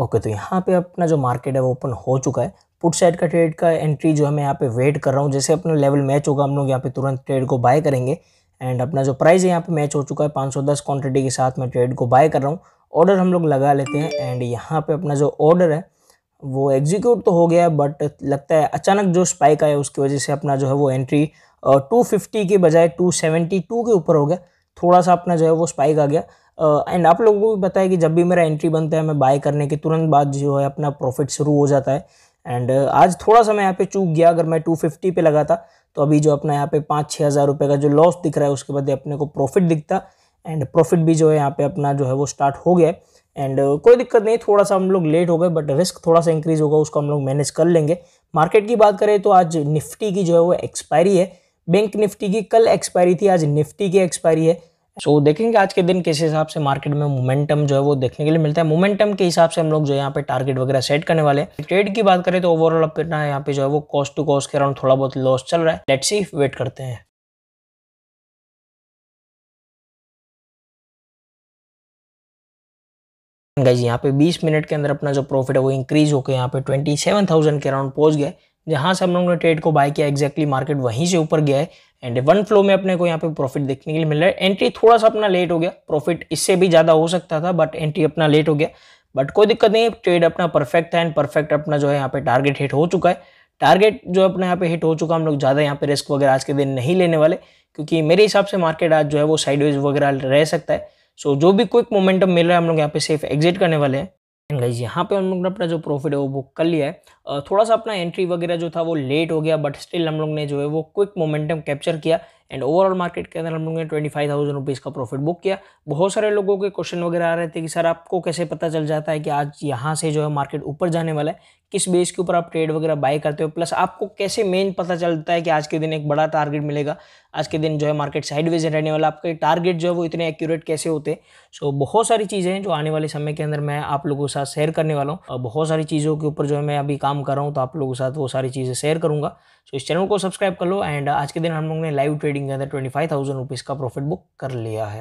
okay तो यहाँ पे अपना जो मार्केट है वो ओपन हो चुका है पुट साइड का ट्रेड का एंट्री जो है मैं यहाँ पे वेट कर रहा हूँ जैसे अपना लेवल मैच होगा हम लोग यहाँ पे तुरंत ट्रेड को बाय करेंगे एंड अपना जो प्राइस है यहाँ पे मैच हो चुका है 510 क्वांटिटी के साथ मैं ट्रेड को बाय कर रहा हूँ ऑर्डर हम लोग लगा लेते हैं एंड यहाँ पे अपना जो ऑर्डर है वो एग्जीक्यूट तो हो गया बट लगता है अचानक जो स्पाइक आया उसकी वजह से अपना जो है वो एंट्री टू फिफ्टी के बजाय टू सेवेंटी टू के ऊपर हो गया थोड़ा सा अपना जो है वो स्पाइक आ गया एंड आप लोगों को भी पता है कि जब भी मेरा एंट्री बनता है मैं बाय करने के तुरंत बाद जो है अपना प्रॉफिट शुरू हो जाता है एंड आज थोड़ा सा मैं यहाँ पे चूक गया अगर मैं 250 पे लगा था तो अभी जो अपना यहाँ पे पाँच छः हज़ार रुपये का जो लॉस दिख रहा है उसके बाद अपने को प्रॉफिट दिखता एंड प्रॉफिट भी जो है यहाँ पे अपना जो है वो स्टार्ट हो गया एंड कोई दिक्कत नहीं थोड़ा सा हम लोग लेट हो गए बट रिस्क थोड़ा सा इंक्रीज होगा उसको हम लोग मैनेज कर लेंगे मार्केट की बात करें तो आज निफ्टी की जो है वो एक्सपायरी है बैंक निफ्टी की कल एक्सपायरी थी आज निफ्टी की एक्सपायरी है सो so, देखेंगे आज के दिन किस हिसाब से मार्केट में मोमेंटम जो है वो देखने के लिए मिलता है मोमेंटम के हिसाब से हम लोग जो यहाँ पे टारगेट वगैरह सेट करने वाले हैं ट्रेड की बात करें तो ओवरऑल अपना यहाँ पे जो है वो कॉस्ट टू कॉस्ट के अराउंड थोड़ा बहुत लॉस चल रहा है लेट्स सी वेट करते हैं गाइज यहाँ पे 20 मिनट के अंदर अपना जो प्रॉफिट है वो इंक्रीज होकर यहाँ पे 27,000 के अराउंड पहुंच गए जहाँ से हम लोगों ने ट्रेड को बाय किया एक्जैक्टली मार्केट वहीं से ऊपर गया है एंड वन फ्लो में अपने को यहाँ पे प्रॉफिट देखने के लिए मिल रहा है एंट्री थोड़ा सा अपना लेट हो गया प्रॉफिट इससे भी ज़्यादा हो सकता था बट एंट्री अपना लेट हो गया बट कोई दिक्कत नहीं ट्रेड अपना परफेक्ट था एंड परफेक्ट अपना जो है यहाँ पे टारगेट हिट हो चुका है टारगेट जो अपने यहाँ पे हिट हो चुका हम लोग ज़्यादा यहाँ पे रिस्क वगैरह आज के दिन नहीं लेने वाले क्योंकि मेरे हिसाब से मार्केट आज जो है वो साइडवेज वगैरह रह सकता है सो so, जो भी क्विक मोमेंटम मिल रहा है हम लोग यहाँ पे सेफ एग्जिट करने वाले हैं एंड गाइज यहाँ पे हम लोग ने अपना जो प्रॉफिट है वो बुक कर लिया है थोड़ा सा अपना एंट्री वगैरह जो था वो लेट हो गया बट स्टिल हम लोग ने जो है वो क्विक मोमेंटम कैप्चर किया एंड ओवरऑल मार्केट के अंदर हम लोगों ने ट्वेंटी फाइव थाउजेंड रुपीज़ का प्रॉफिट बुक किया बहुत सारे लोगों के क्वेश्चन वगैरह आ रहे थे कि सर आपको कैसे पता चल जाता है कि आज यहाँ से जो है मार्केट ऊपर जाने वाला है किस बेस के ऊपर आप ट्रेड वगैरह बाय करते हो प्लस आपको कैसे मेन पता चलता है कि आज के दिन एक बड़ा टारगेट मिलेगा आज के दिन जो है मार्केट साइडवेज रहने वाला आपके टारगेट जो है वो इतने एक्यूरेट कैसे होते हैं सो बहुत सारी चीज़ें हैं जो आने वाले समय के अंदर मैं आप लोगों के साथ शेयर करने वाला हूँ और बहुत सारी चीज़ों के ऊपर जो है मैं अभी काम कर रहा हूँ तो आप लोगों के साथ वो सारी चीज़ें शेयर करूँगा सो इस चैनल को सब्सक्राइब कर लो एंड आज के दिन हम लोग ने लाइव ट्रेडिंग के अंदर ट्वेंटी फाइव थाउजेंड रुपीज़ का प्रॉफिट बुक कर लिया है